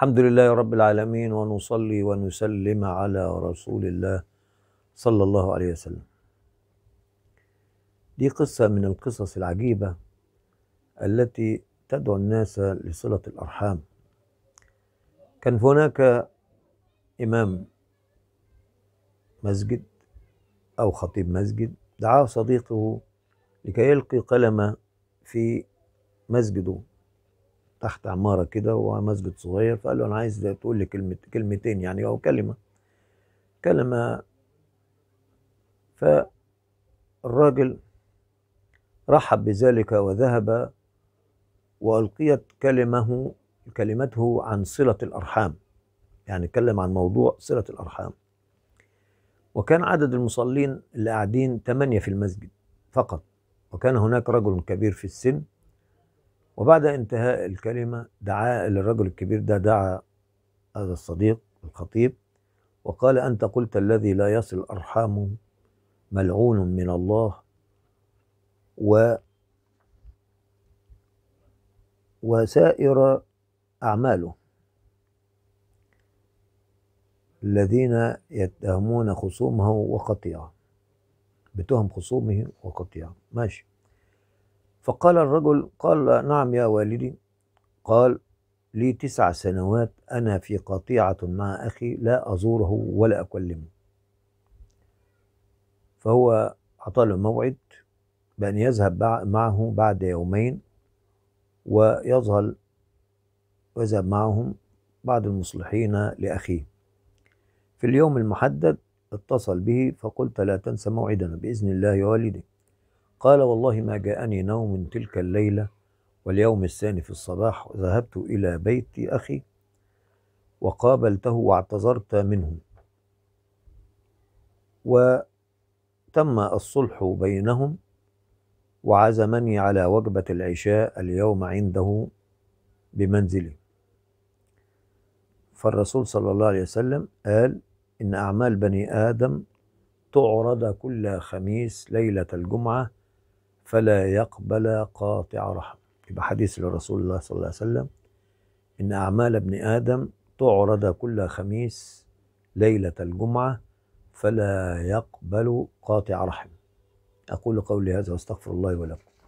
الحمد لله رب العالمين ونصلي ونسلم على رسول الله صلى الله عليه وسلم دي قصة من القصص العجيبة التي تدعو الناس لصلة الأرحام كان هناك إمام مسجد أو خطيب مسجد دعاه صديقه لكي يلقي قلمه في مسجده تحت عماره كده ومسجد صغير فقال له انا عايز تقول لي كلمه كلمتين يعني او كلمه كلمه فالراجل رحب بذلك وذهب والقيت كلمه كلمته عن صله الارحام يعني اتكلم عن موضوع صله الارحام وكان عدد المصلين اللي قاعدين ثمانية في المسجد فقط وكان هناك رجل كبير في السن وبعد انتهاء الكلمة دعا للرجل الكبير ده دعا هذا الصديق الخطيب وقال أنت قلت الذي لا يصل أرحامه ملعون من الله و وسائر أعماله الذين يتهمون خصومه وقطيعه بتهم خصومه وقطيعه ماشي فقال الرجل قال نعم يا والدي قال لي تسع سنوات أنا في قطيعة مع أخي لا أزوره ولا أكلمه فهو أعطى له موعد بأن يذهب معه بعد يومين ويظهر ويذهب معهم بعض المصلحين لأخيه في اليوم المحدد اتصل به فقلت لا تنسى موعدنا بإذن الله يا والدي قال والله ما جاءني نوم تلك الليلة واليوم الثاني في الصباح ذهبت إلى بيت أخي وقابلته واعتذرت منه وتم الصلح بينهم وعزمني على وجبة العشاء اليوم عنده بمنزله فالرسول صلى الله عليه وسلم قال إن أعمال بني آدم تعرض كل خميس ليلة الجمعة فلا يقبل قاطع رحم يبقى حديث لرسول الله صلى الله عليه وسلم إن أعمال ابن آدم تعرض كل خميس ليلة الجمعة فلا يقبل قاطع رحم أقول قولي هذا وأستغفر الله ولكم